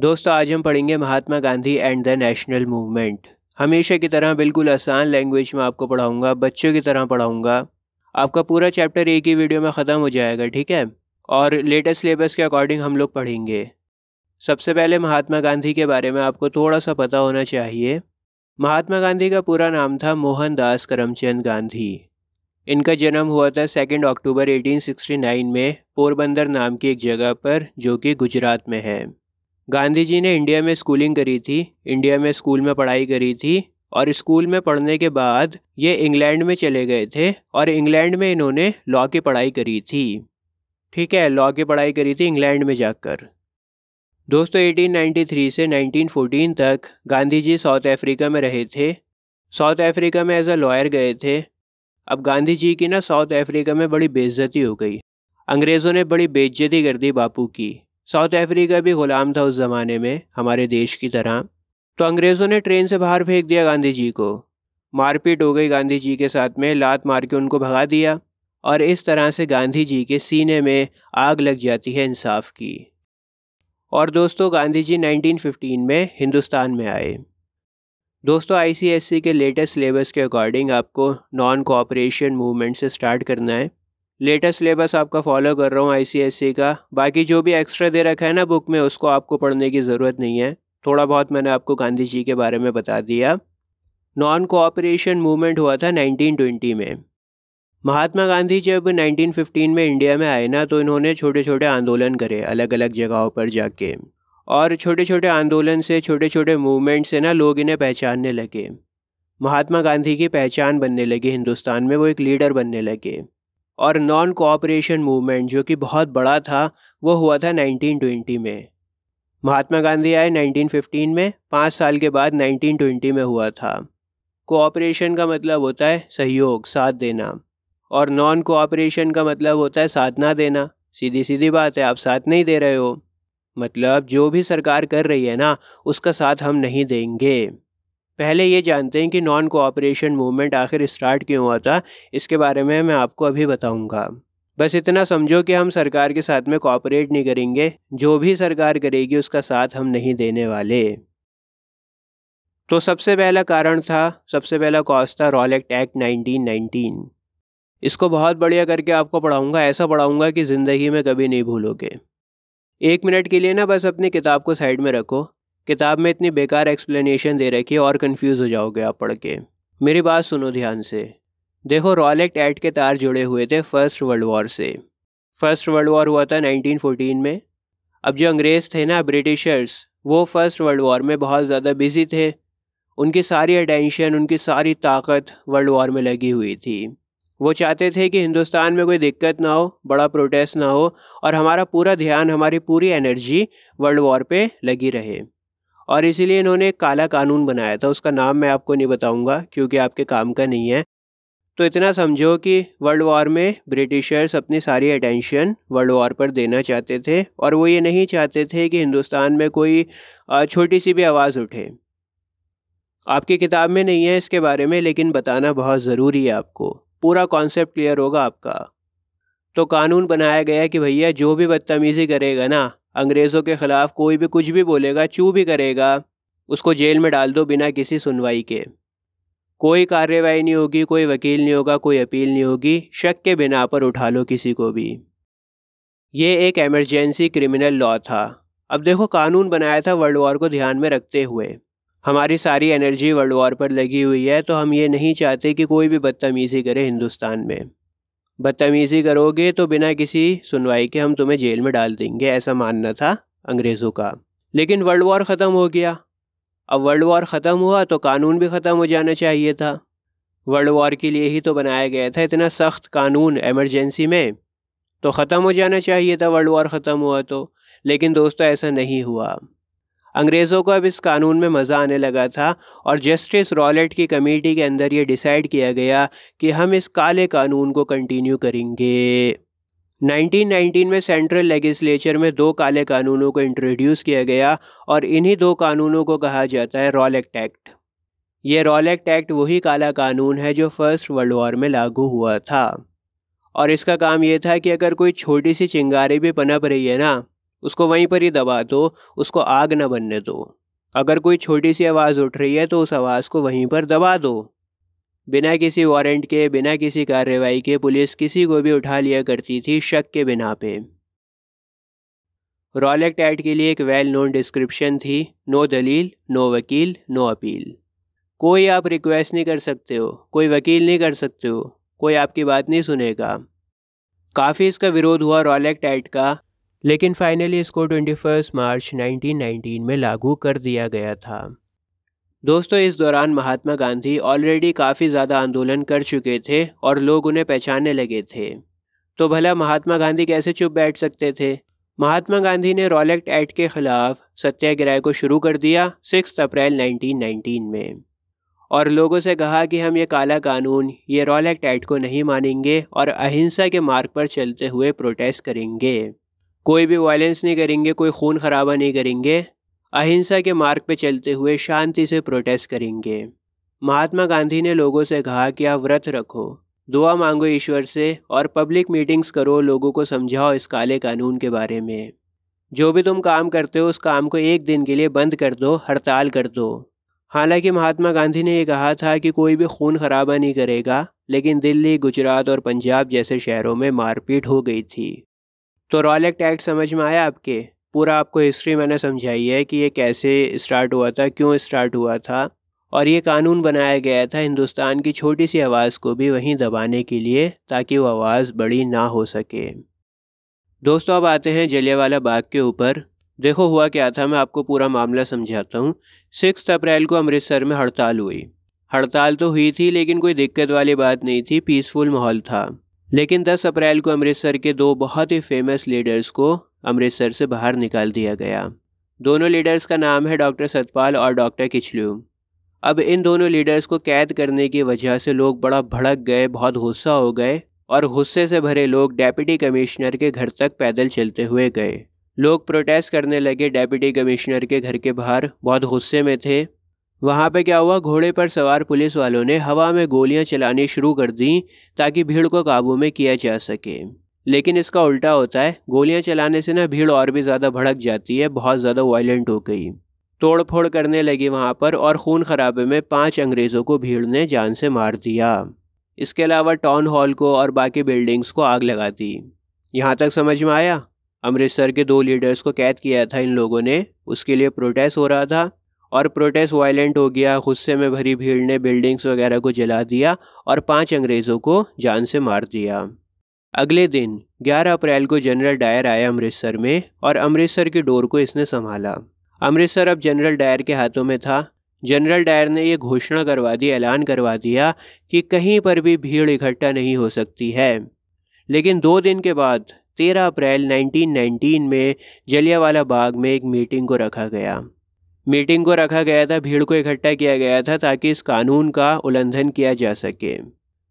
दोस्तों आज हम पढ़ेंगे Mahatma Gandhi and the national movement हमेशा की तरह बिल्कुल आसान लैंग्वेज में आपको पढ़ाऊँगा बच्चों की तरह पढ़ाऊँगा आपका पूरा चैप्टर एक ही वीडियो में ख़त्म हो जाएगा ठीक है और लेटेस्ट सिलेबस के अकॉर्डिंग हम लोग पढ़ेंगे सबसे पहले महात्मा गांधी के बारे में आपको थोड़ा सा पता होना चाहिए महात्मा गांधी का पूरा नाम था मोहनदास करमचंद गांधी इनका जन्म हुआ था सेकेंड अक्टूबर 1869 में पोरबंदर नाम की एक जगह पर जो कि गुजरात में है गांधी जी ने इंडिया में स्कूलिंग करी थी इंडिया में स्कूल में पढ़ाई करी थी और स्कूल में पढ़ने के बाद ये इंग्लैंड में चले गए थे और इंग्लैंड में इन्होंने लॉ की पढ़ाई करी थी ठीक है लॉ की पढ़ाई करी थी इंग्लैंड में जाकर दोस्तों 1893 से 1914 तक गांधी जी साउथ अफ्रीका में रहे थे साउथ अफ्रीका में एज अ लॉयर गए थे अब गांधी जी की ना साउथ अफ्रीका में बड़ी बेइज्जती हो गई अंग्रेज़ों ने बड़ी बेइज्जती कर दी बापू की साउथ अफ्रीका भी ग़ुलाम था उस ज़माने में हमारे देश की तरह तो अंग्रेज़ों ने ट्रेन से बाहर फेंक दिया गांधी जी को मारपीट हो गई गांधी जी के साथ में लात मार के उनको भगा दिया और इस तरह से गांधी जी के सीने में आग लग जाती है इंसाफ की और दोस्तों गांधी जी 1915 में हिंदुस्तान में आए दोस्तों आईसीएससी के लेटेस्ट सिलेबस के अकॉर्डिंग आपको नॉन कोऑपरेशन मूवमेंट से स्टार्ट करना है लेटेस्ट सिलेबस आपका फॉलो कर रहा हूँ आईसीएससी का बाकी जो भी एक्स्ट्रा दे रखा है ना बुक में उसको आपको पढ़ने की ज़रूरत नहीं है थोड़ा बहुत मैंने आपको गांधी जी के बारे में बता दिया नॉन कोऑपरेशन मूवमेंट हुआ था 1920 में महात्मा गांधी जब 1915 में इंडिया में आए ना तो इन्होंने छोटे छोटे आंदोलन करे अलग अलग जगहों पर जाके और छोटे छोटे आंदोलन से छोटे छोटे मूवमेंट से ना लोग इन्हें पहचानने लगे महात्मा गांधी की पहचान बनने लगी हिंदुस्तान में वो एक लीडर बनने लगे और नॉन कोऑपरेशन मूवमेंट जो कि बहुत बड़ा था वो हुआ था 1920 में महात्मा गांधी आए 1915 में पाँच साल के बाद 1920 में हुआ था कोऑपरेशन का मतलब होता है सहयोग साथ देना और नॉन कोऑपरेशन का मतलब होता है साथ ना देना सीधी सीधी बात है आप साथ नहीं दे रहे हो मतलब जो भी सरकार कर रही है ना उसका साथ हम नहीं देंगे पहले ये जानते हैं कि नॉन कोऑपरेशन मूवमेंट आखिर स्टार्ट क्यों हुआ था इसके बारे में मैं आपको अभी बताऊंगा बस इतना समझो कि हम सरकार के साथ में कोऑपरेट नहीं करेंगे जो भी सरकार करेगी उसका साथ हम नहीं देने वाले तो सबसे पहला कारण था सबसे पहला कॉज था रॉलेक्ट एक्ट नाइनटीन इसको बहुत बढ़िया करके आपको पढ़ाऊँगा ऐसा पढ़ाऊँगा कि ज़िंदगी में कभी नहीं भूलोगे एक मिनट के लिए ना बस अपनी किताब को साइड में रखो किताब में इतनी बेकार एक्सप्लेनेशन दे रखी है और कन्फ्यूज़ हो जाओगे आप पढ़ के मेरी बात सुनो ध्यान से देखो रॉलेक्ट एक्ट के तार जुड़े हुए थे फर्स्ट वर्ल्ड वॉर से फर्स्ट वर्ल्ड वॉर हुआ था 1914 में अब जो अंग्रेज़ थे ना ब्रिटिशर्स वो फर्स्ट वर्ल्ड वॉर में बहुत ज़्यादा बिजी थे उनकी सारी अटेंशन उनकी सारी ताकत वर्ल्ड वॉर में लगी हुई थी वो चाहते थे कि हिंदुस्तान में कोई दिक्कत ना हो बड़ा प्रोटेस्ट ना हो और हमारा पूरा ध्यान हमारी पूरी एनर्जी वर्ल्ड वॉर पे लगी रहे और इसीलिए इन्होंने एक काला कानून बनाया था उसका नाम मैं आपको नहीं बताऊंगा क्योंकि आपके काम का नहीं है तो इतना समझो कि वर्ल्ड वॉर में ब्रिटिशर्स अपनी सारी अटेंशन वर्ल्ड वॉर पर देना चाहते थे और वो ये नहीं चाहते थे कि हिंदुस्तान में कोई छोटी सी भी आवाज़ उठे आपकी किताब में नहीं है इसके बारे में लेकिन बताना बहुत ज़रूरी है आपको पूरा कॉन्सेप्ट क्लियर होगा आपका तो कानून बनाया गया कि भैया जो भी बदतमीज़ी करेगा ना अंग्रेज़ों के ख़िलाफ़ कोई भी कुछ भी बोलेगा चू भी करेगा उसको जेल में डाल दो बिना किसी सुनवाई के कोई कार्रवाई नहीं होगी कोई वकील नहीं होगा कोई अपील नहीं होगी शक के बिना पर उठा लो किसी को भी ये एक एमरजेंसी क्रिमिनल लॉ था अब देखो कानून बनाया था वर्ल्ड वॉर को ध्यान में रखते हुए हमारी सारी एनर्जी वर्ल्ड वॉर पर लगी हुई है तो हम ये नहीं चाहते कि कोई भी बदतमीज़ी करे हिंदुस्तान में बदतमीज़ी करोगे तो बिना किसी सुनवाई के हम तुम्हें जेल में डाल देंगे ऐसा मानना था अंग्रेज़ों का लेकिन वर्ल्ड वॉर ख़त्म हो गया अब वर्ल्ड वॉर ख़त्म हुआ तो कानून भी ख़त्म हो जाना चाहिए था वर्ल्ड वॉर के लिए ही तो बनाया गया था इतना सख्त कानून एमरजेंसी में तो ख़त्म हो जाना चाहिए था वर्ल्ड वॉर ख़त्म हुआ तो लेकिन दोस्तों ऐसा नहीं हुआ अंग्रेज़ों को अब इस कानून में मज़ा आने लगा था और जस्टिस रॉलेट की कमेटी के अंदर ये डिसाइड किया गया कि हम इस काले कानून को कंटिन्यू करेंगे 1919 में सेंट्रल लेजिस्लेचर में दो काले कानूनों को इंट्रोड्यूस किया गया और इन्हीं दो कानूनों को कहा जाता है रॉलेक्ट एक्ट ये रॉलेक्ट एक्ट वही काला कानून है जो फर्स्ट वर्ल्ड वॉर में लागू हुआ था और इसका काम ये था कि अगर कोई छोटी सी चिंगारी भी पनप रही है ना उसको वहीं पर ही दबा दो उसको आग न बनने दो अगर कोई छोटी सी आवाज़ उठ रही है तो उस आवाज़ को वहीं पर दबा दो बिना किसी वारंट के बिना किसी कार्रवाई के पुलिस किसी को भी उठा लिया करती थी शक के बिना पे रॉलेक्ट एक्ट के लिए एक वेल नोन डिस्क्रिप्शन थी नो दलील नो वकील नो अपील कोई आप रिक्वेस्ट नहीं कर सकते हो कोई वकील नहीं कर सकते हो कोई आपकी बात नहीं सुनेगा काफ़ी इसका विरोध हुआ रॉलेक्ट एक्ट का लेकिन फाइनली इसको 21 मार्च 1919 में लागू कर दिया गया था दोस्तों इस दौरान महात्मा गांधी ऑलरेडी काफ़ी ज़्यादा आंदोलन कर चुके थे और लोग उन्हें पहचानने लगे थे तो भला महात्मा गांधी कैसे चुप बैठ सकते थे महात्मा गांधी ने रॉलेक्ट एक्ट के खिलाफ सत्याग्रह को शुरू कर दिया सिक्स अप्रैल 1919 में और लोगों से कहा कि हम ये काला कानून ये रॉलेक्ट एक्ट को नहीं मानेंगे और अहिंसा के मार्ग पर चलते हुए प्रोटेस्ट करेंगे कोई भी वायलेंस नहीं करेंगे कोई खून खराबा नहीं करेंगे अहिंसा के मार्ग पर चलते हुए शांति से प्रोटेस्ट करेंगे महात्मा गांधी ने लोगों से कहा कि आप व्रत रखो दुआ मांगो ईश्वर से और पब्लिक मीटिंग्स करो लोगों को समझाओ इस काले कानून के बारे में जो भी तुम काम करते हो उस काम को एक दिन के लिए बंद कर दो हड़ताल कर दो हालांकि महात्मा गांधी ने यह कहा था कि कोई भी खून खराबा नहीं करेगा लेकिन दिल्ली गुजरात और पंजाब जैसे शहरों में मारपीट हो गई थी तो रॉयल एक्ट समझ में आया आपके पूरा आपको हिस्ट्री मैंने समझाई है कि ये कैसे स्टार्ट हुआ था क्यों स्टार्ट हुआ था और ये कानून बनाया गया था हिंदुस्तान की छोटी सी आवाज़ को भी वहीं दबाने के लिए ताकि वो आवाज़ बड़ी ना हो सके दोस्तों अब आते हैं जलियावाला बाग के ऊपर देखो हुआ क्या था मैं आपको पूरा मामला समझाता हूँ सिक्स अप्रैल को अमृतसर में हड़ताल हुई हड़ताल तो हुई थी लेकिन कोई दिक्कत वाली बात नहीं थी पीसफुल माहौल था लेकिन 10 अप्रैल को अमृतसर के दो बहुत ही फेमस लीडर्स को अमृतसर से बाहर निकाल दिया गया दोनों लीडर्स का नाम है डॉक्टर सतपाल और डॉक्टर किचलू अब इन दोनों लीडर्स को कैद करने की वजह से लोग बड़ा भड़क गए बहुत गुस्सा हो गए और गुस्से से भरे लोग डेप्यूटी कमिश्नर के घर तक पैदल चलते हुए गए लोग प्रोटेस्ट करने लगे डेप्यूटी कमिश्नर के घर के बाहर बहुत गुस्से में थे वहाँ पे क्या हुआ घोड़े पर सवार पुलिस वालों ने हवा में गोलियां चलानी शुरू कर दी ताकि भीड़ को काबू में किया जा सके लेकिन इसका उल्टा होता है गोलियां चलाने से ना भीड़ और भी ज़्यादा भड़क जाती है बहुत ज़्यादा वायलेंट हो गई तोड़ फोड़ करने लगी वहाँ पर और खून खराबे में पाँच अंग्रेज़ों को भीड़ ने जान से मार दिया इसके अलावा टाउन हॉल को और बाकी बिल्डिंग्स को आग लगा दी यहाँ तक समझ में आया अमृतसर के दो लीडर्स को कैद किया था इन लोगों ने उसके लिए प्रोटेस्ट हो रहा था और प्रोटेस्ट वायलेंट हो गया गुस्से में भरी भीड़ ने बिल्डिंग्स वगैरह को जला दिया और पांच अंग्रेज़ों को जान से मार दिया अगले दिन 11 अप्रैल को जनरल डायर आया अमृतसर में और अमृतसर के डोर को इसने संभाला अमृतसर अब जनरल डायर के हाथों में था जनरल डायर ने यह घोषणा करवा दी ऐलान करवा दिया कि कहीं पर भी भीड़ इकट्ठा नहीं हो सकती है लेकिन दो दिन के बाद 13 अप्रैल 1919 में जलियावाला बाग में एक मीटिंग को रखा गया मीटिंग को रखा गया था भीड़ को इकट्ठा किया गया था ताकि इस कानून का उल्लंघन किया जा सके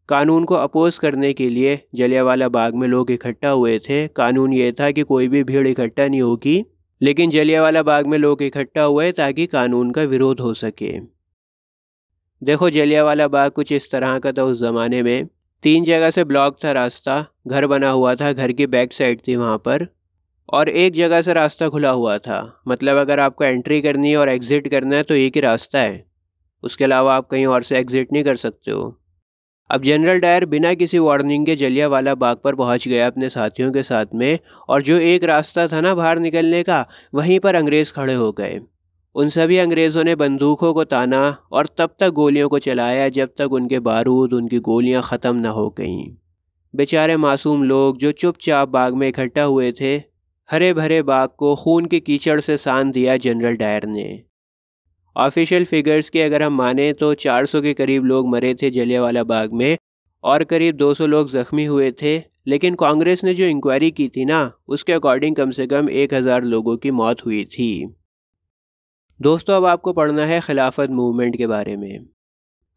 कानून को अपोज करने के लिए जलियावाला बाग में लोग इकट्ठा हुए थे कानून ये था कि कोई भी भीड़ इकट्ठा नहीं होगी लेकिन जलियावाला बाग में लोग इकट्ठा हुए ताकि कानून का विरोध हो सके देखो जलियावाला बाग कुछ इस तरह का था उस ज़माने में तीन जगह से ब्लॉक था रास्ता घर बना हुआ था घर की बैक साइड थी वहाँ पर और एक जगह से रास्ता खुला हुआ था मतलब अगर आपको एंट्री करनी है और एग्ज़िट करना है तो एक ही रास्ता है उसके अलावा आप कहीं और से एग्ज़िट नहीं कर सकते हो अब जनरल डायर बिना किसी वार्निंग के जलिया वाला बाग पर पहुंच गया अपने साथियों के साथ में और जो एक रास्ता था ना बाहर निकलने का वहीं पर अंग्रेज़ खड़े हो गए उन सभी अंग्रेज़ों ने बंदूकों को ताना और तब तक गोलियों को चलाया जब तक उनके बारूद उनकी गोलियां ख़त्म ना हो गईं बेचारे मासूम लोग जो चुपचाप बाग में इकट्ठा हुए थे हरे भरे बाग को खून के कीचड़ से सान दिया जनरल डायर ने ऑफिशियल फिगर्स के अगर हम माने तो 400 के करीब लोग मरे थे जलियावाला बाग में और करीब 200 लोग ज़ख्मी हुए थे लेकिन कांग्रेस ने जो इंक्वायरी की थी ना उसके अकॉर्डिंग कम से कम 1000 लोगों की मौत हुई थी दोस्तों अब आपको पढ़ना है खिलाफत मूवमेंट के बारे में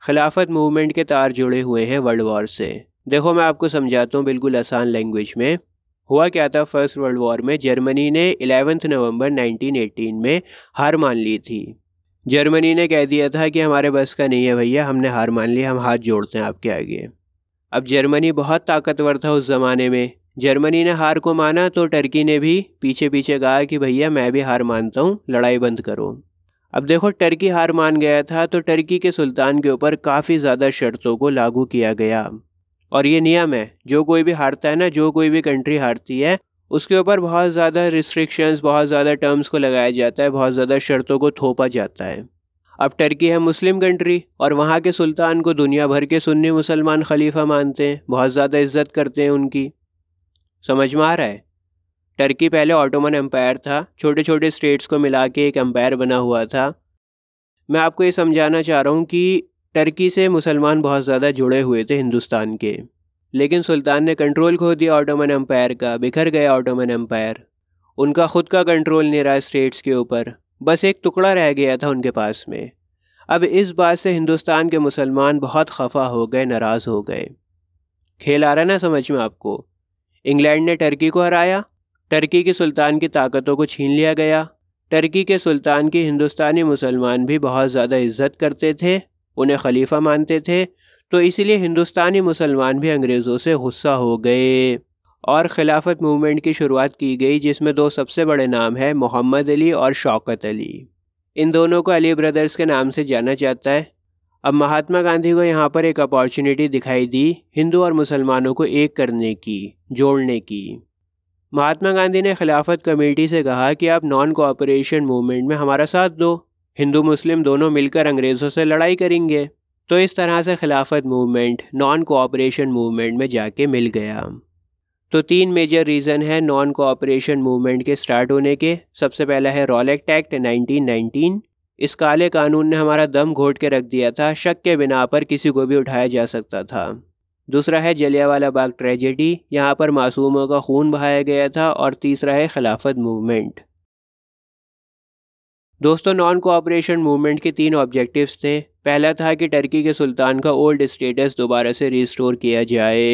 खिलाफत मूवमेंट के तार जुड़े हुए हैं वर्ल्ड वॉर से देखो मैं आपको समझाता हूँ बिल्कुल आसान लैंग्वेज में हुआ क्या था फर्स्ट वर्ल्ड वॉर में जर्मनी ने एलेवेंथ नवंबर 1918 में हार मान ली थी जर्मनी ने कह दिया था कि हमारे बस का नहीं है भैया हमने हार मान ली हम हाथ जोड़ते हैं आपके आगे अब जर्मनी बहुत ताकतवर था उस ज़माने में जर्मनी ने हार को माना तो टर्की ने भी पीछे पीछे कहा कि भैया मैं भी हार मानता हूँ लड़ाई बंद करो अब देखो टर्की हार मान गया था तो टर्की के सुल्तान के ऊपर काफ़ी ज़्यादा शर्तों को लागू किया गया और ये नियम है जो कोई भी हारता है ना जो कोई भी कंट्री हारती है उसके ऊपर बहुत ज़्यादा रिस्ट्रिक्शंस बहुत ज़्यादा टर्म्स को लगाया जाता है बहुत ज़्यादा शर्तों को थोपा जाता है अब टर्की है मुस्लिम कंट्री और वहाँ के सुल्तान को दुनिया भर के सुन्नी मुसलमान खलीफा मानते हैं बहुत ज़्यादा इज्जत करते हैं उनकी समझ में आ रहा है टर्की पहले ऑटोमन एम्पायर था छोटे छोटे स्टेट्स को मिला के एक एम्पायर बना हुआ था मैं आपको ये समझाना चाह रहा हूँ कि टर्की से मुसलमान बहुत ज़्यादा जुड़े हुए थे हिंदुस्तान के लेकिन सुल्तान ने कंट्रोल खो दिया ऑटोमन एम्पायर का बिखर गया ऑटोमन एम्पायर उनका खुद का कंट्रोल नहीं रहा स्टेट्स के ऊपर बस एक टुकड़ा रह गया था उनके पास में अब इस बात से हिंदुस्तान के मुसलमान बहुत खफा हो गए नाराज़ हो गए खेल आ रहा ना समझ में आपको इंग्लैंड ने टर्की को हराया टर्की के सुल्तान की ताकतों को छीन लिया गया टर्की के सुल्तान की हिंदुस्तानी मुसलमान भी बहुत ज़्यादा इज्जत करते थे उन्हें खलीफा मानते थे तो इसलिए हिंदुस्तानी मुसलमान भी अंग्रेज़ों से गुस्सा हो गए और खिलाफत मूवमेंट की शुरुआत की गई जिसमें दो सबसे बड़े नाम हैं मोहम्मद अली और शौकत अली इन दोनों को अली ब्रदर्स के नाम से जाना जाता है अब महात्मा गांधी को यहाँ पर एक अपॉर्चुनिटी दिखाई दी हिंदू और मुसलमानों को एक करने की जोड़ने की महात्मा गांधी ने खिलाफत कमेटी से कहा कि आप नॉन कोऑपरेशन मूवमेंट में हमारा साथ दो हिंदू मुस्लिम दोनों मिलकर अंग्रेज़ों से लड़ाई करेंगे तो इस तरह से खिलाफत मूवमेंट नॉन कोऑपरेशन मूवमेंट में जाके मिल गया तो तीन मेजर रीज़न है नॉन कोऑपरेशन मूवमेंट के स्टार्ट होने के सबसे पहला है रॉल एक्ट नाइनटीन इस काले कानून ने हमारा दम घोट के रख दिया था शक के बिना पर किसी को भी उठाया जा सकता था दूसरा है जलियावाला बाग ट्रेजेडी यहाँ पर मासूमों का खून बहाया गया था और तीसरा है खिलाफत मूवमेंट दोस्तों नॉन कोऑपरेशन मूवमेंट के तीन ऑब्जेक्टिव्स थे पहला था कि टर्की के सुल्तान का ओल्ड स्टेटस दोबारा से रिस्टोर किया जाए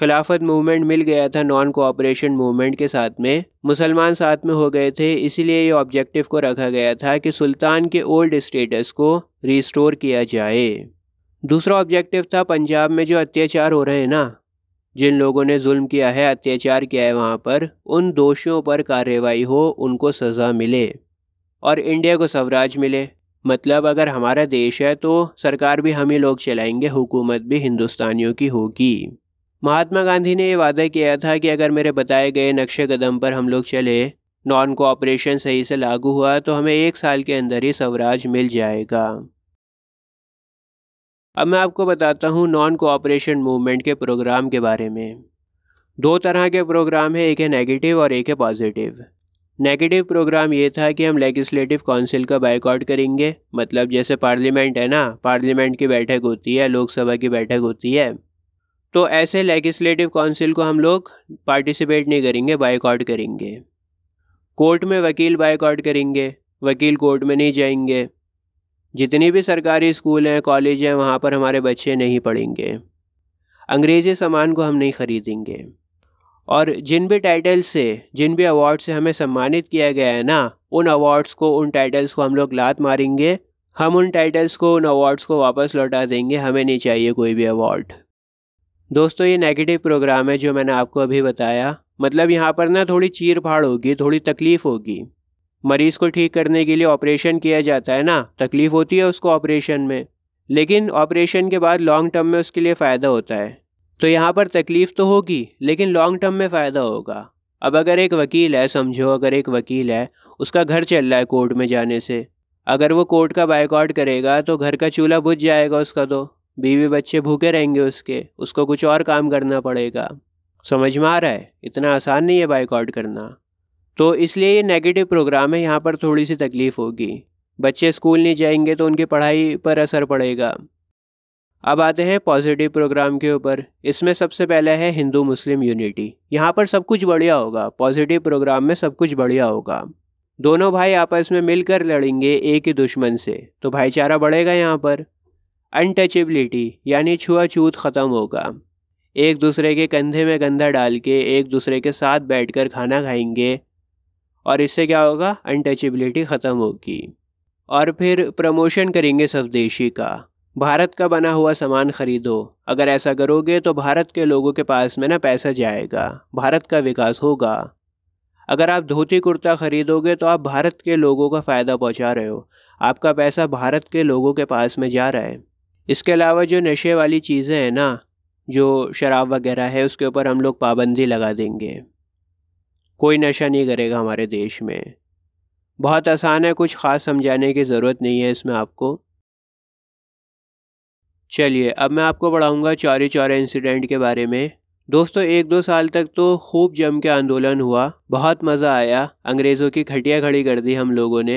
खिलाफत मूवमेंट मिल गया था नॉन कोऑपरेशन मूवमेंट के साथ में मुसलमान साथ में हो गए थे इसीलिए ये ऑब्जेक्टिव को रखा गया था कि सुल्तान के ओल्ड स्टेटस को रिस्टोर किया जाए दूसरा ऑब्जेक्टिव था पंजाब में जो अत्याचार हो रहे हैं ना जिन लोगों ने जुल्म किया है अत्याचार किया है वहाँ पर उन दोषियों पर कार्रवाई हो उनको सज़ा मिले और इंडिया को स्वराज मिले मतलब अगर हमारा देश है तो सरकार भी हम ही लोग चलाएंगे हुकूमत भी हिंदुस्तानियों की होगी महात्मा गांधी ने ये वादा किया था कि अगर मेरे बताए गए नक्शे कदम पर हम लोग चले नॉन कोऑपरेशन सही से लागू हुआ तो हमें एक साल के अंदर ही स्वराज मिल जाएगा अब मैं आपको बताता हूँ नॉन कोऑपरेशन मूवमेंट के प्रोग्राम के बारे में दो तरह के प्रोग्राम है एक है नेगेटिव और एक है पॉजिटिव नेगेटिव प्रोग्राम ये था कि हम लेगिस्लेटिव काउंसिल का बाइकआउट करेंगे मतलब जैसे पार्लियामेंट है ना पार्लियामेंट की बैठक होती है लोकसभा की बैठक होती है तो ऐसे लेगिस्लेटिव काउंसिल को हम लोग पार्टिसिपेट नहीं करेंगे बाइकआउट करेंगे कोर्ट में वकील बाइकआउट करेंगे वकील कोर्ट में नहीं जाएंगे जितनी भी सरकारी स्कूल हैं कॉलेज हैं वहाँ पर हमारे बच्चे नहीं पढ़ेंगे अंग्रेज़ी सामान को हम नहीं ख़रीदेंगे और जिन भी टाइटल से जिन भी अवार्ड से हमें सम्मानित किया गया है ना उन अवार्ड्स को उन टाइटल्स को हम लोग लात मारेंगे हम उन टाइटल्स को उन अवार्ड्स को वापस लौटा देंगे हमें नहीं चाहिए कोई भी अवार्ड दोस्तों ये नेगेटिव प्रोग्राम है जो मैंने आपको अभी बताया मतलब यहाँ पर ना थोड़ी चीर फाड़ होगी थोड़ी तकलीफ़ होगी मरीज़ को ठीक करने के लिए ऑपरेशन किया जाता है ना तकलीफ़ होती है उसको ऑपरेशन में लेकिन ऑपरेशन के बाद लॉन्ग टर्म में उसके लिए फ़ायदा होता है तो यहाँ पर तकलीफ़ तो होगी लेकिन लॉन्ग टर्म में फ़ायदा होगा अब अगर एक वकील है समझो अगर एक वकील है उसका घर चल रहा है कोर्ट में जाने से अगर वो कोर्ट का बाइकआउट करेगा तो घर का चूल्हा बुझ जाएगा उसका तो बीवी बच्चे भूखे रहेंगे उसके उसको कुछ और काम करना पड़ेगा समझ में आ रहा है इतना आसान नहीं है बाइकआउट करना तो इसलिए ये नेगेटिव प्रोग्राम है यहाँ पर थोड़ी सी तकलीफ़ होगी बच्चे स्कूल नहीं जाएंगे तो उनकी पढ़ाई पर असर पड़ेगा अब आते हैं पॉजिटिव प्रोग्राम के ऊपर इसमें सबसे पहले है हिंदू मुस्लिम यूनिटी यहाँ पर सब कुछ बढ़िया होगा पॉजिटिव प्रोग्राम में सब कुछ बढ़िया होगा दोनों भाई आपस में मिलकर लड़ेंगे एक ही दुश्मन से तो भाईचारा बढ़ेगा यहाँ पर अनटचेबिलिटी यानी छुआछूत ख़त्म होगा एक दूसरे के कंधे में कंधा डाल के एक दूसरे के साथ बैठकर खाना खाएंगे और इससे क्या होगा अनटचेबिलिटी ख़त्म होगी और फिर प्रमोशन करेंगे स्वदेशी का भारत का बना हुआ सामान खरीदो अगर ऐसा करोगे तो भारत के लोगों के पास में ना पैसा जाएगा भारत का विकास होगा अगर आप धोती कुर्ता खरीदोगे तो आप भारत के लोगों का फ़ायदा पहुंचा रहे हो आपका पैसा भारत के लोगों के पास में जा रहा है इसके अलावा जो नशे वाली चीज़ें हैं ना जो शराब वगैरह है उसके ऊपर हम लोग पाबंदी लगा देंगे कोई नशा नहीं करेगा हमारे देश में बहुत आसान है कुछ ख़ास समझाने की ज़रूरत नहीं है इसमें आपको चलिए अब मैं आपको पढ़ाऊँगा चौरी चौरा इंसिडेंट के बारे में दोस्तों एक दो साल तक तो खूब जम के आंदोलन हुआ बहुत मज़ा आया अंग्रेज़ों की खटिया खड़ी कर दी हम लोगों ने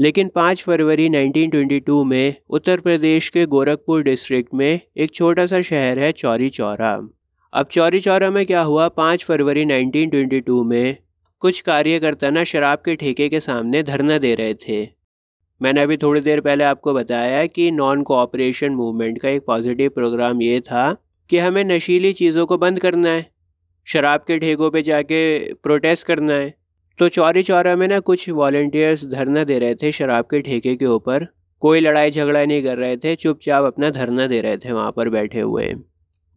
लेकिन 5 फरवरी 1922 में उत्तर प्रदेश के गोरखपुर डिस्ट्रिक्ट में एक छोटा सा शहर है चौरी चौरा अब चौरी चौरा में क्या हुआ 5 फरवरी 1922 में कुछ कार्यकर्ता ना शराब के ठेके के सामने धरना दे रहे थे मैंने अभी थोड़ी देर पहले आपको बताया कि नॉन कोऑपरेशन मूवमेंट का एक पॉजिटिव प्रोग्राम ये था कि हमें नशीली चीज़ों को बंद करना है शराब के ठेकों पे जाके प्रोटेस्ट करना है तो चौरी चौरा में ना कुछ वॉल्टियर्स धरना दे रहे थे शराब के ठेके के ऊपर कोई लड़ाई झगड़ा नहीं कर रहे थे चुपचाप अपना धरना दे रहे थे वहाँ पर बैठे हुए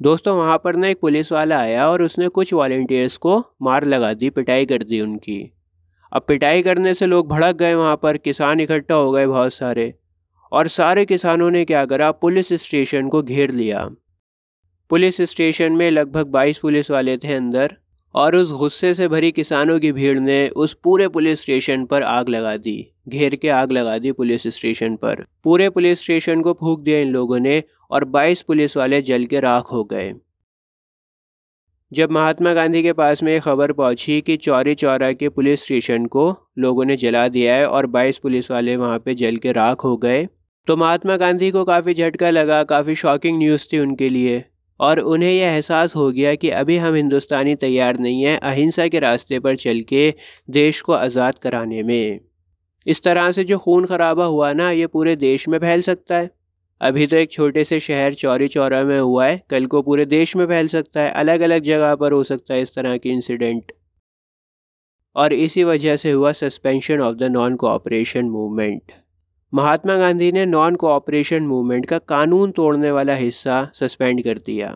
दोस्तों वहाँ पर ना एक पुलिस वाला आया और उसने कुछ वॉल्टियर्स को मार लगा दी पिटाई कर दी उनकी अब पिटाई करने से लोग भड़क गए वहाँ पर किसान इकट्ठा हो गए बहुत सारे और सारे किसानों ने क्या करा पुलिस स्टेशन को घेर लिया पुलिस स्टेशन में लगभग 22 पुलिस वाले थे अंदर और उस गुस्से से भरी किसानों की भीड़ ने उस पूरे पुलिस स्टेशन पर आग लगा दी घेर के आग लगा दी पुलिस स्टेशन पर पूरे पुलिस स्टेशन को फूक दिया इन लोगों ने और 22 पुलिस वाले जल के राख हो गए जब महात्मा गांधी के पास में खबर पहुंची कि चौरी चौरा के पुलिस स्टेशन को लोगों ने जला दिया है और 22 पुलिस वाले वहां पे जल के राख हो गए तो महात्मा गांधी को काफ़ी झटका लगा काफ़ी शॉकिंग न्यूज़ थी उनके लिए और उन्हें यह एहसास हो गया कि अभी हम हिंदुस्तानी तैयार नहीं हैं अहिंसा के रास्ते पर चल के देश को आज़ाद कराने में इस तरह से जो खून खराबा हुआ ना ये पूरे देश में फैल सकता है अभी तो एक छोटे से शहर चौरी चौरा में हुआ है कल को पूरे देश में फैल सकता है अलग अलग जगह पर हो सकता है इस तरह की इंसिडेंट और इसी वजह से हुआ suspension of the non cooperation movement Mahatma Gandhi ने नॉन कोऑपरेशन मूवमेंट का कानून तोड़ने वाला हिस्सा सस्पेंड कर दिया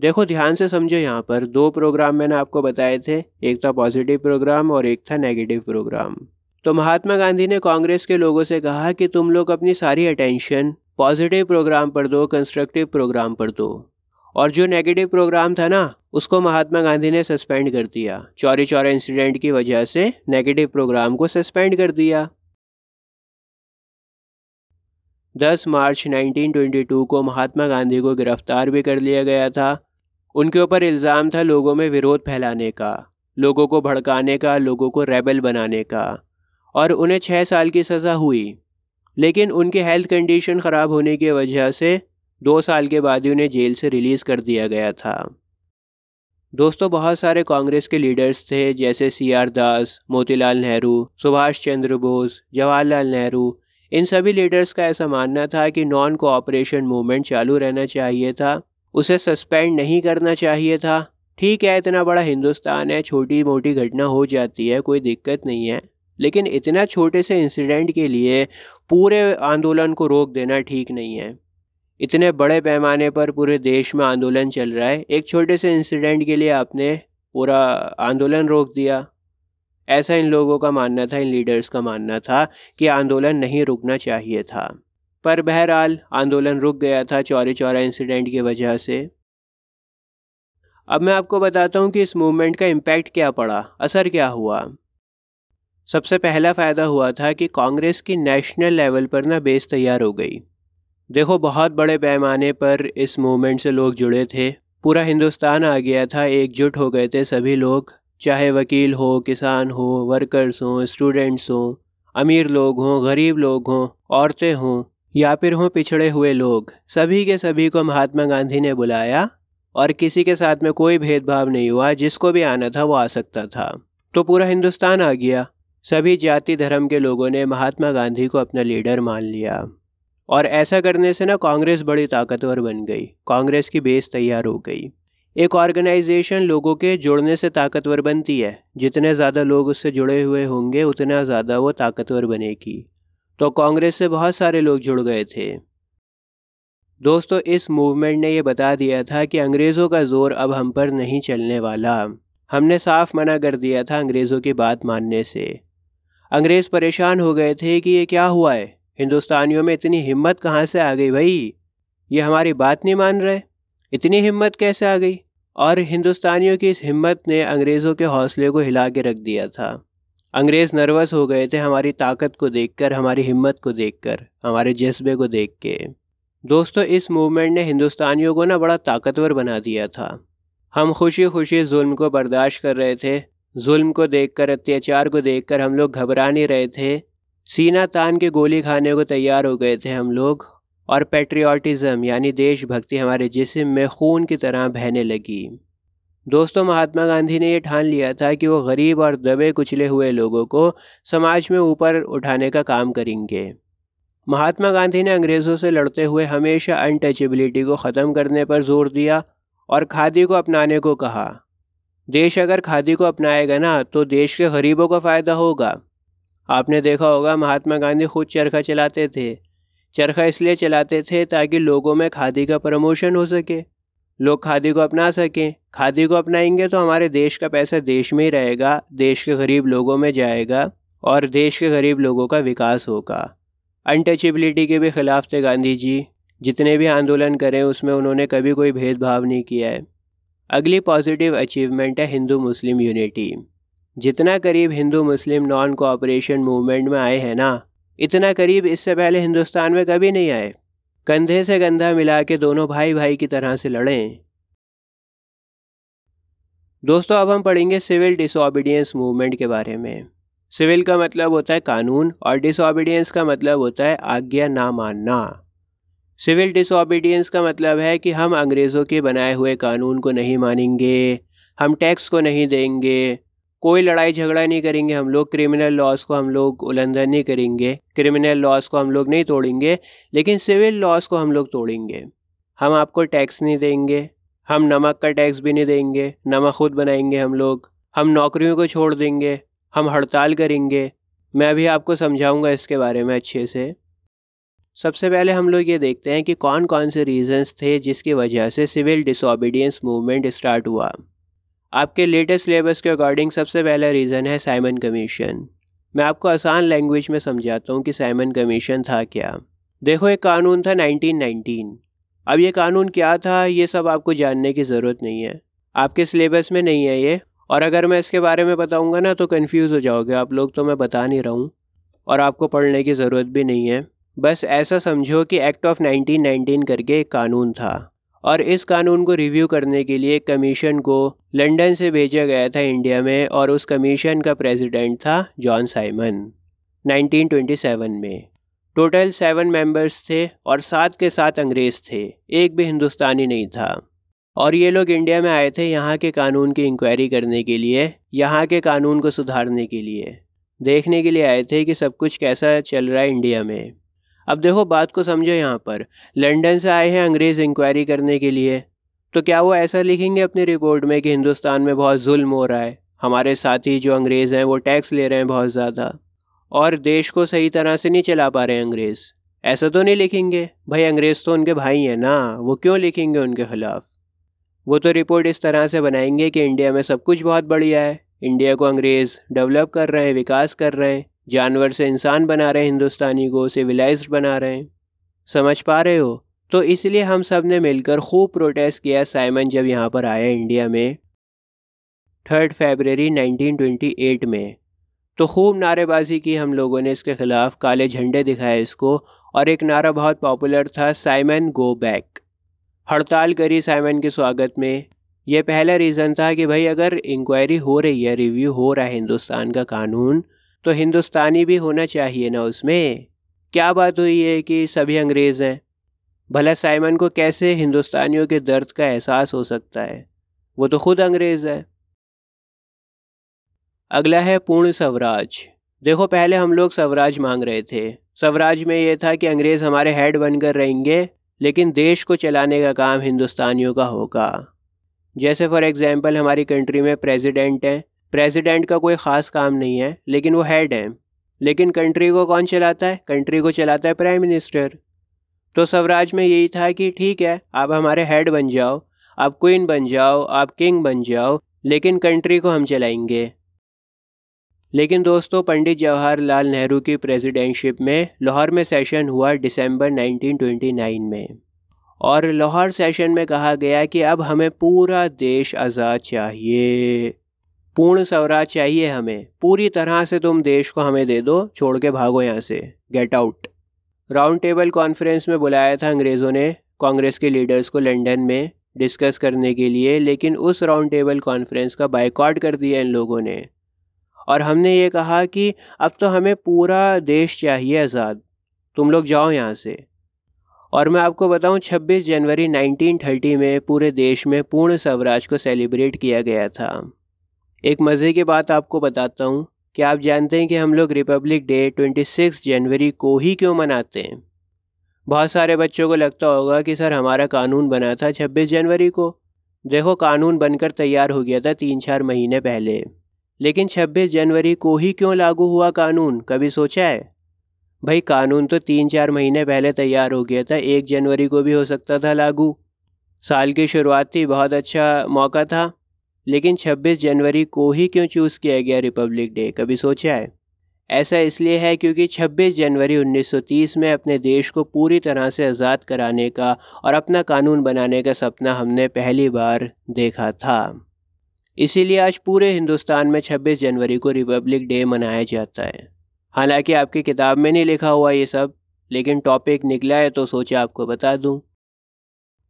देखो ध्यान से समझो यहाँ पर दो प्रोग्राम मैंने आपको बताए थे एक था पॉजिटिव प्रोग्राम और एक था नेगेटिव प्रोग्राम तो महात्मा गांधी ने कांग्रेस के लोगों से कहा कि तुम लोग अपनी सारी अटेंशन पॉजिटिव प्रोग्राम पर दो कंस्ट्रक्टिव प्रोग्राम पर दो और जो नेगेटिव प्रोग्राम था ना उसको महात्मा गांधी ने सस्पेंड कर दिया चौरी चौरा इंसिडेंट की वजह से नेगेटिव प्रोग्राम को सस्पेंड कर दिया 10 मार्च 1922 को महात्मा गांधी को गिरफ्तार भी कर लिया गया था उनके ऊपर इल्ज़ाम था लोगों में विरोध फैलाने का लोगों को भड़काने का लोगों को रेबल बनाने का और उन्हें छः साल की सज़ा हुई लेकिन उनके हेल्थ कंडीशन ख़राब होने की वजह से दो साल के बाद ही उन्हें जेल से रिलीज़ कर दिया गया था दोस्तों बहुत सारे कांग्रेस के लीडर्स थे जैसे सी आर दास मोतीलाल नेहरू सुभाष चंद्र बोस जवाहरलाल नेहरू इन सभी लीडर्स का ऐसा मानना था कि नॉन कोऑपरेशन मूवमेंट चालू रहना चाहिए था उसे सस्पेंड नहीं करना चाहिए था ठीक है इतना बड़ा हिंदुस्तान है छोटी मोटी घटना हो जाती है कोई दिक्कत नहीं है लेकिन इतना छोटे से इंसिडेंट के लिए पूरे आंदोलन को रोक देना ठीक नहीं है इतने बड़े पैमाने पर पूरे देश में आंदोलन चल रहा है एक छोटे से इंसिडेंट के लिए आपने पूरा आंदोलन रोक दिया ऐसा इन लोगों का मानना था इन लीडर्स का मानना था कि आंदोलन नहीं रुकना चाहिए था पर बहरहाल आंदोलन रुक गया था चौरी चौरा इंसिडेंट की वजह से अब मैं आपको बताता हूँ कि इस मूवमेंट का इम्पैक्ट क्या पड़ा असर क्या हुआ सबसे पहला फ़ायदा हुआ था कि कांग्रेस की नेशनल लेवल पर ना बेस तैयार हो गई देखो बहुत बड़े पैमाने पर इस मूवमेंट से लोग जुड़े थे पूरा हिंदुस्तान आ गया था एकजुट हो गए थे सभी लोग चाहे वकील हो किसान हो वर्कर्स हों स्टूडेंट्स हों अमीर लोग हों गरीब लोग हों औरतें हों या फिर हों पिछड़े हुए लोग सभी के सभी को महात्मा गांधी ने बुलाया और किसी के साथ में कोई भेदभाव नहीं हुआ जिसको भी आना था वो आ सकता था तो पूरा हिंदुस्तान आ गया सभी जाति धर्म के लोगों ने महात्मा गांधी को अपना लीडर मान लिया और ऐसा करने से ना कांग्रेस बड़ी ताकतवर बन गई कांग्रेस की बेस तैयार हो गई एक ऑर्गेनाइजेशन लोगों के जुड़ने से ताकतवर बनती है जितने ज़्यादा लोग उससे जुड़े हुए होंगे उतना ज़्यादा वो ताकतवर बनेगी तो कांग्रेस से बहुत सारे लोग जुड़ गए थे दोस्तों इस मूवमेंट ने यह बता दिया था कि अंग्रेज़ों का जोर अब हम पर नहीं चलने वाला हमने साफ मना कर दिया था अंग्रेज़ों की बात मानने से अंग्रेज परेशान हो गए थे कि ये क्या हुआ है हिंदुस्तानियों में इतनी हिम्मत कहाँ से आ गई भाई ये हमारी बात नहीं मान रहे इतनी हिम्मत कैसे आ गई और हिंदुस्तानियों की इस हिम्मत ने अंग्रेज़ों के हौसले को हिला के रख दिया था अंग्रेज़ नर्वस हो गए थे हमारी ताकत को देखकर हमारी हिम्मत को देखकर हमारे जज्बे को देख के दोस्तों इस मूवमेंट ने हिंदुस्तानियों को ना बड़ा ताकतवर बना दिया था हम खुशी खुशी जुल्म को बर्दाश्त कर रहे थे जुल्म को देखकर अत्याचार को देखकर हम लोग घबरा नहीं रहे थे सीना तान के गोली खाने को तैयार हो गए थे हम लोग और पेट्रियाटिज़म यानी देशभक्ति हमारे जिसम में खून की तरह बहने लगी दोस्तों महात्मा गांधी ने यह ठान लिया था कि वो गरीब और दबे कुचले हुए लोगों को समाज में ऊपर उठाने का काम करेंगे महात्मा गांधी ने अंग्रेज़ों से लड़ते हुए हमेशा अनटचेबिलिटी को ख़त्म करने पर जोर दिया और खादी को अपनाने को कहा देश अगर खादी को अपनाएगा ना तो देश के गरीबों का फ़ायदा होगा आपने देखा होगा महात्मा गांधी खुद चरखा चलाते थे चरखा इसलिए चलाते थे ताकि लोगों में खादी का प्रमोशन हो सके लोग खादी को अपना सकें खादी को अपनाएंगे तो हमारे देश का पैसा देश में ही रहेगा देश के गरीब लोगों में जाएगा और देश के गरीब लोगों का विकास होगा अनटचेबिलिटी के भी खिलाफ थे गांधी जी जितने भी आंदोलन करें उसमें उन्होंने कभी कोई भेदभाव नहीं किया है अगली पॉजिटिव अचीवमेंट है हिंदू मुस्लिम यूनिटी जितना करीब Hindu Muslim non cooperation movement में आए हैं ना इतना करीब इससे पहले हिंदुस्तान में कभी नहीं आए कंधे से कंधा मिला के दोनों भाई भाई की तरह से लड़ें दोस्तों अब हम पढ़ेंगे सिविल डिसोबीडियंस मूवमेंट के बारे में सिविल का मतलब होता है कानून और डिसोबीडियंस का मतलब होता है आज्ञा ना मानना सिविल डिसोबीडियंस का मतलब है कि हम अंग्रेज़ों के बनाए हुए कानून को नहीं मानेंगे हम टैक्स को नहीं देंगे कोई लड़ाई झगड़ा नहीं करेंगे हम लोग क्रिमिनल लॉज को हम लोग उल्लंघन नहीं करेंगे क्रिमिनल लॉज को हम लोग नहीं तोड़ेंगे लेकिन सिविल लॉज को हम लोग तोड़ेंगे हम आपको टैक्स नहीं देंगे हम नमक का टैक्स भी नहीं देंगे नमक खुद बनाएंगे हम लोग हम नौकरियों को छोड़ देंगे हम हड़ताल करेंगे मैं अभी आपको समझाऊंगा इसके बारे में अच्छे से सबसे पहले हम लोग ये देखते हैं कि कौन कौन से रीजंस थे जिसकी वजह से सिविल डिसोबीडियंस मूवमेंट स्टार्ट हुआ आपके लेटेस्ट सिलेबस के अकॉर्डिंग सबसे पहला रीज़न है साइमन कमीशन मैं आपको आसान लैंग्वेज में समझाता हूँ कि साइमन कमीशन था क्या देखो एक कानून था 1919 अब ये कानून क्या था ये सब आपको जानने की ज़रूरत नहीं है आपके सिलेबस में नहीं है ये और अगर मैं इसके बारे में बताऊँगा ना तो कन्फ्यूज़ हो जाओगे आप लोग तो मैं बता नहीं रहा हूँ और आपको पढ़ने की ज़रूरत भी नहीं है बस ऐसा समझो कि एक्ट ऑफ 1919 करके एक कानून था और इस कानून को रिव्यू करने के लिए कमीशन को लंदन से भेजा गया था इंडिया में और उस कमीशन का प्रेसिडेंट था जॉन साइमन 1927 में टोटल सेवन मेंबर्स थे और सात के साथ अंग्रेज़ थे एक भी हिंदुस्तानी नहीं था और ये लोग इंडिया में आए थे यहाँ के कानून की इंक्वायरी करने के लिए यहाँ के कानून को सुधारने के लिए देखने के लिए आए थे कि सब कुछ कैसा चल रहा है इंडिया में अब देखो बात को समझो यहाँ पर लंदन से आए हैं अंग्रेज़ इंक्वायरी करने के लिए तो क्या वो ऐसा लिखेंगे अपनी रिपोर्ट में कि हिंदुस्तान में बहुत जुल्म हो रहा है हमारे साथी जो अंग्रेज़ हैं वो टैक्स ले रहे हैं बहुत ज़्यादा और देश को सही तरह से नहीं चला पा रहे हैं अंग्रेज़ ऐसा तो नहीं लिखेंगे भाई अंग्रेज़ तो उनके भाई हैं ना वो क्यों लिखेंगे उनके ख़िलाफ़ वो तो रिपोर्ट इस तरह से बनाएंगे कि इंडिया में सब कुछ बहुत बढ़िया है इंडिया को अंग्रेज़ डेवलप कर रहे हैं विकास कर रहे हैं जानवर से इंसान बना रहे हैं हिंदुस्तानी को सिविलाइज बना रहे हैं समझ पा रहे हो तो इसलिए हम सब ने मिलकर खूब प्रोटेस्ट किया साइमन जब यहाँ पर आया इंडिया में थर्ड फेबररी 1928 में तो खूब नारेबाजी की हम लोगों ने इसके ख़िलाफ़ काले झंडे दिखाए इसको और एक नारा बहुत पॉपुलर था साइमन गो बैक हड़ताल करी साइमन के स्वागत में यह पहला रीज़न था कि भाई अगर इंक्वायरी हो रही है रिव्यू हो रहा है हिंदुस्तान का कानून तो हिंदुस्तानी भी होना चाहिए ना उसमें क्या बात हुई है कि सभी अंग्रेज़ हैं भला साइमन को कैसे हिंदुस्तानियों के दर्द का एहसास हो सकता है वो तो खुद अंग्रेज़ है अगला है पूर्ण स्वराज देखो पहले हम लोग स्वराज मांग रहे थे स्वराज में ये था कि अंग्रेज़ हमारे हेड बनकर रहेंगे लेकिन देश को चलाने का काम हिंदुस्तानियों का होगा जैसे फॉर एग्ज़ाम्पल हमारी कंट्री में प्रेसिडेंट हैं प्रेसिडेंट का कोई ख़ास काम नहीं है लेकिन वो हेड है लेकिन कंट्री को कौन चलाता है कंट्री को चलाता है प्राइम मिनिस्टर तो स्वराज में यही था कि ठीक है आप हमारे हेड बन जाओ आप क्वीन बन जाओ आप किंग बन जाओ लेकिन कंट्री को हम चलाएंगे लेकिन दोस्तों पंडित जवाहरलाल नेहरू की प्रेसिडेंटशिप में लाहौर में सेशन हुआ दिसंबर 1929 में और लाहौर सेशन में कहा गया कि अब हमें पूरा देश आज़ाद चाहिए पूर्ण स्वराज चाहिए हमें पूरी तरह से तुम देश को हमें दे दो छोड़ के भागो यहाँ से get out round table conference में बुलाया था अंग्रेज़ों ने कांग्रेस के लीडर्स को लंदन में डिस्कस करने के लिए लेकिन उस राउंड टेबल कॉन्फ्रेंस का बाइकआउट कर दिया इन लोगों ने और हमने ये कहा कि अब तो हमें पूरा देश चाहिए आज़ाद तुम लोग जाओ यहाँ से और मैं आपको बताऊँ 26 जनवरी 1930 में पूरे देश में पूर्ण स्वराज को सेलिब्रेट किया गया था एक मज़े की बात आपको बताता हूँ कि आप जानते हैं कि हम लोग रिपब्लिक डे 26 जनवरी को ही क्यों मनाते हैं बहुत सारे बच्चों को लगता होगा कि सर हमारा कानून बना था 26 जनवरी को देखो कानून बनकर तैयार हो गया था तीन चार महीने पहले लेकिन 26 जनवरी को ही क्यों लागू हुआ कानून कभी सोचा है भाई कानून तो तीन चार महीने पहले तैयार हो गया था एक जनवरी को भी हो सकता था लागू साल की शुरुआत थी बहुत अच्छा मौका था लेकिन 26 जनवरी को ही क्यों चूज़ किया गया रिपब्लिक डे कभी सोचा है ऐसा इसलिए है क्योंकि 26 जनवरी 1930 में अपने देश को पूरी तरह से आज़ाद कराने का और अपना कानून बनाने का सपना हमने पहली बार देखा था इसीलिए आज पूरे हिंदुस्तान में 26 जनवरी को रिपब्लिक डे मनाया जाता है हालांकि आपकी किताब में नहीं लिखा हुआ ये सब लेकिन टॉपिक निकला है तो सोचा आपको बता दूं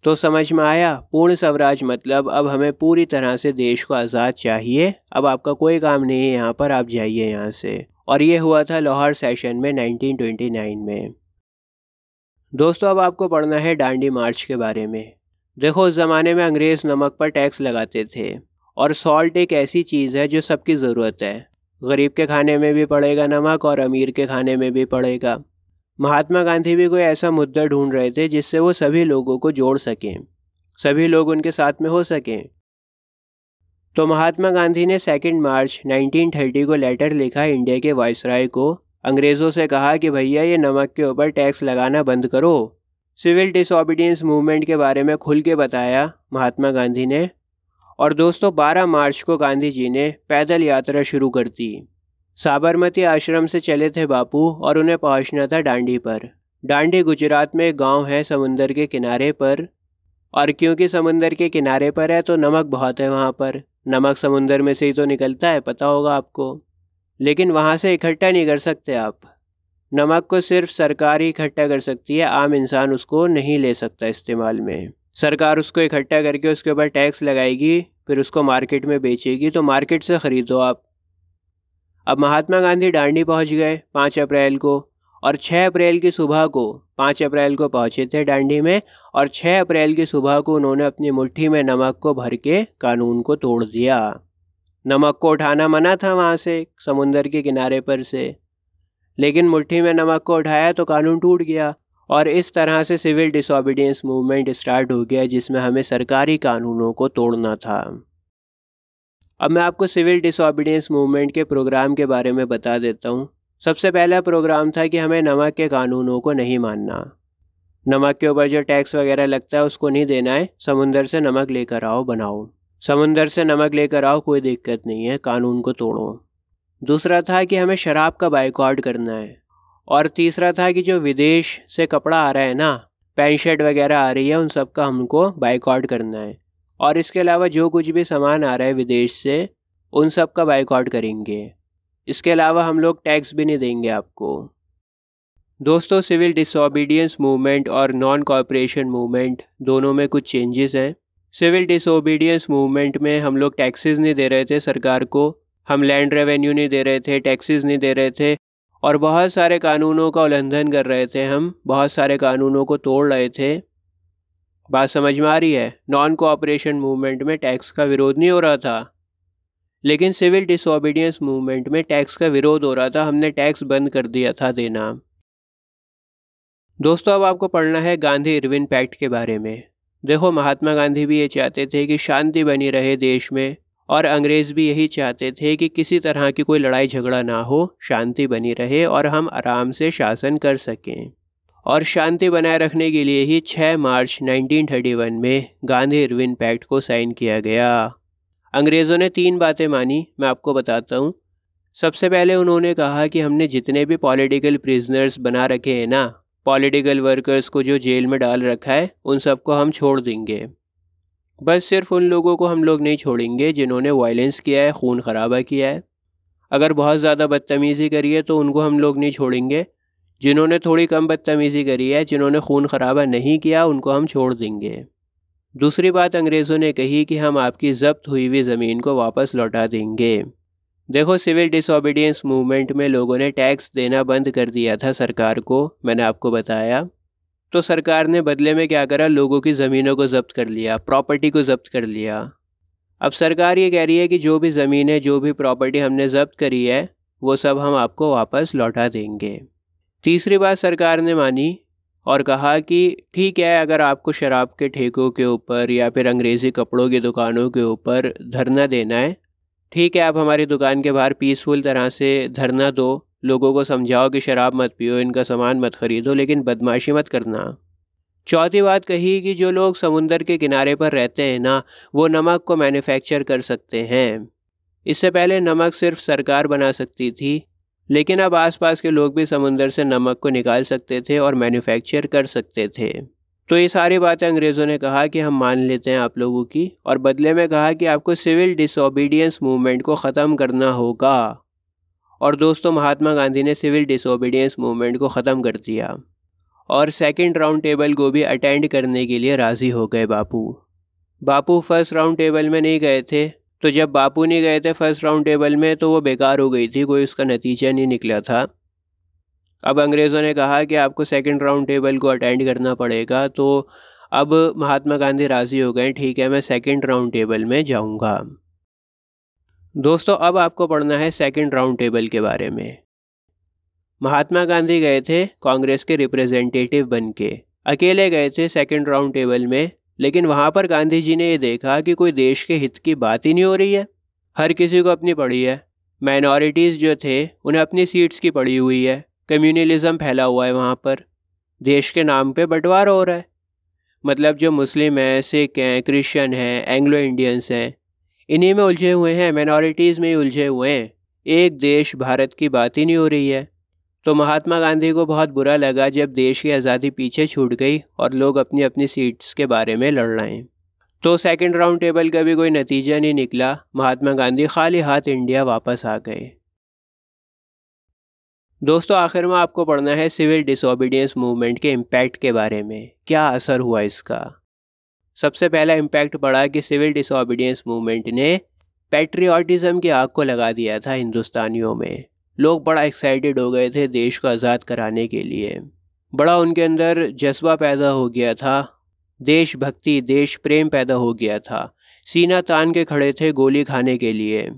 तो समझ में आया पूर्ण स्वराज मतलब अब हमें पूरी तरह से देश को आज़ाद चाहिए अब आपका कोई काम नहीं है यहाँ पर आप जाइए यहाँ से और ये हुआ था लाहौर सेशन में 1929 में दोस्तों अब आपको पढ़ना है डांडी मार्च के बारे में देखो उस ज़माने में अंग्रेज़ नमक पर टैक्स लगाते थे और सॉल्ट एक ऐसी चीज़ है जो सबकी ज़रूरत है गरीब के खाने में भी पड़ेगा नमक और अमीर के खाने में भी पड़ेगा महात्मा गांधी भी कोई ऐसा मुद्दा ढूंढ रहे थे जिससे वो सभी लोगों को जोड़ सकें सभी लोग उनके साथ में हो सकें तो महात्मा गांधी ने सेकेंड मार्च 1930 को लेटर लिखा इंडिया के वायसराय को अंग्रेज़ों से कहा कि भैया ये नमक के ऊपर टैक्स लगाना बंद करो सिविल डिसऑबिडियंस मूवमेंट के बारे में खुल के बताया महात्मा गांधी ने और दोस्तों 12 मार्च को गांधी जी ने पैदल यात्रा शुरू कर दी साबरमती आश्रम से चले थे बापू और उन्हें पहुंचना था डांडी पर डांडी गुजरात में एक गाँव है समुंदर के किनारे पर और क्योंकि समुंदर के किनारे पर है तो नमक बहुत है वहाँ पर नमक समुंदर में से ही तो निकलता है पता होगा आपको लेकिन वहाँ से इकट्ठा नहीं कर सकते आप नमक को सिर्फ सरकार ही इकट्ठा कर सकती है आम इंसान उसको नहीं ले सकता इस्तेमाल में सरकार उसको इकट्ठा करके उसके ऊपर टैक्स लगाएगी फिर उसको मार्केट में बेचेगी तो मार्केट से ख़रीदो आप अब महात्मा गांधी डांडी पहुंच गए पाँच अप्रैल को और छः अप्रैल की सुबह को पाँच अप्रैल को पहुंचे थे डांडी में और छः अप्रैल की सुबह को उन्होंने अपनी मुट्ठी में नमक को भर के कानून को तोड़ दिया नमक को उठाना मना था वहाँ से समुंदर के किनारे पर से लेकिन मुट्ठी में नमक को उठाया तो कानून टूट गया और इस तरह से सिविल डिसोबीडियंस मूवमेंट स्टार्ट हो गया जिसमें हमें सरकारी कानूनों को तोड़ना था अब मैं आपको सिविल डिसऑबिडियंस मूवमेंट के प्रोग्राम के बारे में बता देता हूँ सबसे पहला प्रोग्राम था कि हमें नमक के कानूनों को नहीं मानना नमक के ऊपर जो टैक्स वगैरह लगता है उसको नहीं देना है समुंदर से नमक लेकर आओ बनाओ समुंदर से नमक लेकर आओ कोई दिक्कत नहीं है कानून को तोड़ो दूसरा था कि हमें शराब का बाइकआउट करना है और तीसरा था कि जो विदेश से कपड़ा आ रहा है ना पैंट शर्ट वगैरह आ रही है उन सब का हमको बाइकआउट करना है और इसके अलावा जो कुछ भी सामान आ रहा है विदेश से उन सब का बाइकआउट करेंगे इसके अलावा हम लोग टैक्स भी नहीं देंगे आपको दोस्तों सिविल डिसोबीडियंस मूवमेंट और नॉन कॉरपोरेशन मूवमेंट दोनों में कुछ चेंजेस हैं सिविल डिसोबीडियंस मूवमेंट में हम लोग टैक्सेस नहीं दे रहे थे सरकार को हम लैंड रेवेन्यू नहीं दे रहे थे टैक्सेस नहीं दे रहे थे और बहुत सारे कानूनों का उल्लंघन कर रहे थे हम बहुत सारे कानूनों को तोड़ रहे थे बात समझ में आ रही है नॉन कोऑपरेशन मूवमेंट में टैक्स का विरोध नहीं हो रहा था लेकिन सिविल डिसोबीडियंस मूवमेंट में टैक्स का विरोध हो रहा था हमने टैक्स बंद कर दिया था देना दोस्तों अब आपको पढ़ना है गांधी इरविन पैक्ट के बारे में देखो महात्मा गांधी भी ये चाहते थे कि शांति बनी रहे देश में और अंग्रेज़ भी यही चाहते थे कि किसी तरह की कोई लड़ाई झगड़ा ना हो शांति बनी रहे और हम आराम से शासन कर सकें और शांति बनाए रखने के लिए ही 6 मार्च 1931 में गांधी इरविन पैक्ट को साइन किया गया अंग्रेज़ों ने तीन बातें मानी मैं आपको बताता हूँ सबसे पहले उन्होंने कहा कि हमने जितने भी पॉलिटिकल प्रिजनर्स बना रखे हैं ना पॉलिटिकल वर्कर्स को जो जेल में डाल रखा है उन सबको हम छोड़ देंगे बस सिर्फ उन लोगों को हम लोग नहीं छोड़ेंगे जिन्होंने वायलेंस किया है खून खराबा किया है अगर बहुत ज़्यादा बदतमीज़ी करी है तो उनको हम लोग नहीं छोड़ेंगे जिन्होंने थोड़ी कम बदतमीज़ी करी है जिन्होंने खून खराबा नहीं किया उनको हम छोड़ देंगे दूसरी बात अंग्रेज़ों ने कही कि हम आपकी जब्त हुई हुई ज़मीन को वापस लौटा देंगे देखो सिविल डिसोबीडियंस मूवमेंट में लोगों ने टैक्स देना बंद कर दिया था सरकार को मैंने आपको बताया तो सरकार ने बदले में क्या करा लोगों की ज़मीनों को जब्त कर लिया प्रॉपर्टी को जब्त कर लिया अब सरकार ये कह रही है कि जो भी ज़मीन है जो भी प्रॉपर्टी हमने जब्त करी है वो सब हम आपको वापस लौटा देंगे तीसरी बात सरकार ने मानी और कहा कि ठीक है अगर आपको शराब के ठेकों के ऊपर या फिर अंग्रेज़ी कपड़ों की दुकानों के ऊपर धरना देना है ठीक है आप हमारी दुकान के बाहर पीसफुल तरह से धरना दो लोगों को समझाओ कि शराब मत पियो इनका सामान मत खरीदो लेकिन बदमाशी मत करना चौथी बात कही कि जो लोग समुंदर के किनारे पर रहते हैं ना वो नमक को मैन्युफैक्चर कर सकते हैं इससे पहले नमक सिर्फ सरकार बना सकती थी लेकिन अब आसपास के लोग भी समुंदर से नमक को निकाल सकते थे और मैन्युफैक्चर कर सकते थे तो ये सारी बातें अंग्रेज़ों ने कहा कि हम मान लेते हैं आप लोगों की और बदले में कहा कि आपको सिविल डिसोबीडियंस मूवमेंट को ख़त्म करना होगा और दोस्तों महात्मा गांधी ने सिविल डिसोबीडियंस मूवमेंट को ख़त्म कर दिया और सेकंड राउंड टेबल को भी अटेंड करने के लिए राज़ी हो गए Bapu Bapu first round table में नहीं गए थे तो जब बापू नहीं गए थे फर्स्ट राउंड टेबल में तो वो बेकार हो गई थी कोई उसका नतीजा नहीं निकला था अब अंग्रेज़ों ने कहा कि आपको सेकंड राउंड टेबल को अटेंड करना पड़ेगा तो अब महात्मा गांधी राज़ी हो गए ठीक है मैं सेकंड राउंड टेबल में जाऊंगा दोस्तों अब आपको पढ़ना है सेकंड राउंड टेबल के बारे में महात्मा गांधी गए थे कांग्रेस के रिप्रेजेंटेटिव बन के अकेले गए थे सेकेंड राउंड टेबल में लेकिन वहाँ पर गांधी जी ने यह देखा कि कोई देश के हित की बात ही नहीं हो रही है हर किसी को अपनी पड़ी है माइनॉरिटीज़ जो थे उन्हें अपनी सीट्स की पड़ी हुई है कम्युनलिज़म फैला हुआ है वहाँ पर देश के नाम पे बंटवार हो रहा है मतलब जो मुस्लिम हैं सिख हैं क्रिश्चियन हैं एंग्लो इंडियंस हैं इन्हीं में उलझे हुए हैं माइनॉरिटीज़ में ही उलझे हुए हैं एक देश भारत की बात ही नहीं हो रही है तो महात्मा गांधी को बहुत बुरा लगा जब देश की आज़ादी पीछे छूट गई और लोग अपनी अपनी सीट्स के बारे में लड़ रहे तो सेकंड राउंड टेबल का भी कोई नतीजा नहीं निकला महात्मा गांधी खाली हाथ इंडिया वापस आ गए दोस्तों आखिर में आपको पढ़ना है सिविल डिसोबीडियंस मूवमेंट के इम्पैक्ट के बारे में क्या असर हुआ इसका सबसे पहला इम्पैक्ट पड़ा कि सिविल डिसोबीडियंस मूवमेंट ने पेट्रियाटिज़म की आग को लगा दिया था हिंदुस्तानियों में लोग बड़ा एक्साइटेड हो गए थे देश को आज़ाद कराने के लिए बड़ा उनके अंदर जज्बा पैदा हो गया था देशभक्ति देश प्रेम पैदा हो गया था सीना तान के खड़े थे गोली खाने के लिए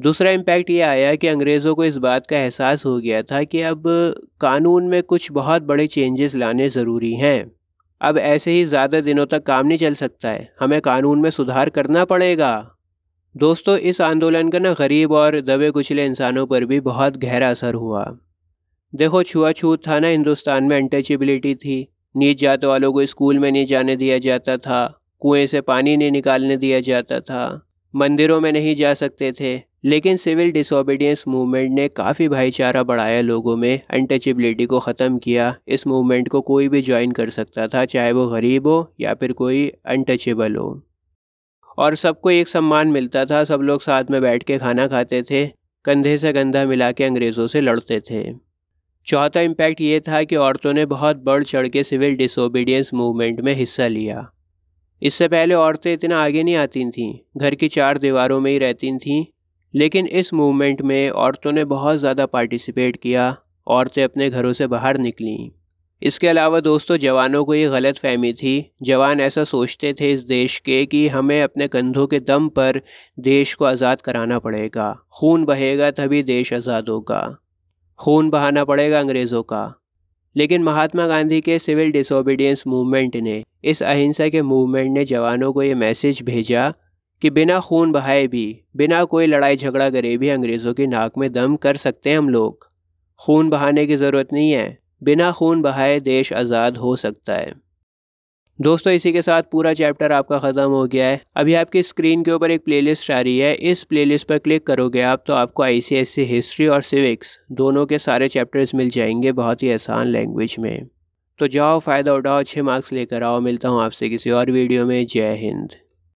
दूसरा इम्पैक्ट ये आया कि अंग्रेज़ों को इस बात का एहसास हो गया था कि अब कानून में कुछ बहुत बड़े चेंजेस लाने ज़रूरी हैं अब ऐसे ही ज़्यादा दिनों तक काम नहीं चल सकता है हमें कानून में सुधार करना पड़ेगा दोस्तों इस आंदोलन का ना गरीब और दबे कुचले इंसानों पर भी बहुत गहरा असर हुआ देखो छुआछूत था ना हिंदुस्तान में अनटचबिलिटी थी नीच जात वालों को स्कूल में नहीं जाने दिया जाता था कुएं से पानी नहीं निकालने दिया जाता था मंदिरों में नहीं जा सकते थे लेकिन सिविल डिसोबीडियंस मूवमेंट ने काफ़ी भाईचारा बढ़ाया लोगों में अनटचबिलिटी को ख़त्म किया इस मूवमेंट को कोई भी ज्वाइन कर सकता था चाहे वो गरीब हो या फिर कोई अनटचेबल हो और सबको एक सम्मान मिलता था सब लोग साथ में बैठ के खाना खाते थे कंधे से कंधा मिला के अंग्रेज़ों से लड़ते थे चौथा इम्पैक्ट ये था कि औरतों ने बहुत बढ़ चढ़ के सिविल डिसोबीडियंस मूवमेंट में हिस्सा लिया इससे पहले औरतें इतना आगे नहीं आती थीं घर की चार दीवारों में ही रहती थीं लेकिन इस मूवमेंट में औरतों ने बहुत ज़्यादा पार्टिसिपेट किया औरतें अपने घरों से बाहर निकलीं इसके अलावा दोस्तों जवानों को ये गलत फहमी थी जवान ऐसा सोचते थे इस देश के कि हमें अपने कंधों के दम पर देश को आज़ाद कराना पड़ेगा खून बहेगा तभी देश आज़ाद होगा खून बहाना पड़ेगा अंग्रेज़ों का लेकिन महात्मा गांधी के सिविल डिसोबीडियंस मूवमेंट ने इस अहिंसा के मूवमेंट ने जवानों को ये मैसेज भेजा कि बिना खून बहाए भी बिना कोई लड़ाई झगड़ा करे भी अंग्रेज़ों की नाक में दम कर सकते हैं हम लोग खून बहाने की ज़रूरत नहीं है बिना खून बहाए देश आज़ाद हो सकता है दोस्तों इसी के साथ पूरा चैप्टर आपका ख़त्म हो गया है अभी आपकी स्क्रीन के ऊपर एक प्लेलिस्ट आ रही है इस प्लेलिस्ट पर क्लिक करोगे आप तो आपको आईसीएससी हिस्ट्री और सिविक्स दोनों के सारे चैप्टर्स मिल जाएंगे बहुत ही आसान लैंग्वेज में तो जाओ फ़ायदा उठाओ अच्छे मार्क्स लेकर आओ मिलता हूँ आपसे किसी और वीडियो में जय हिंद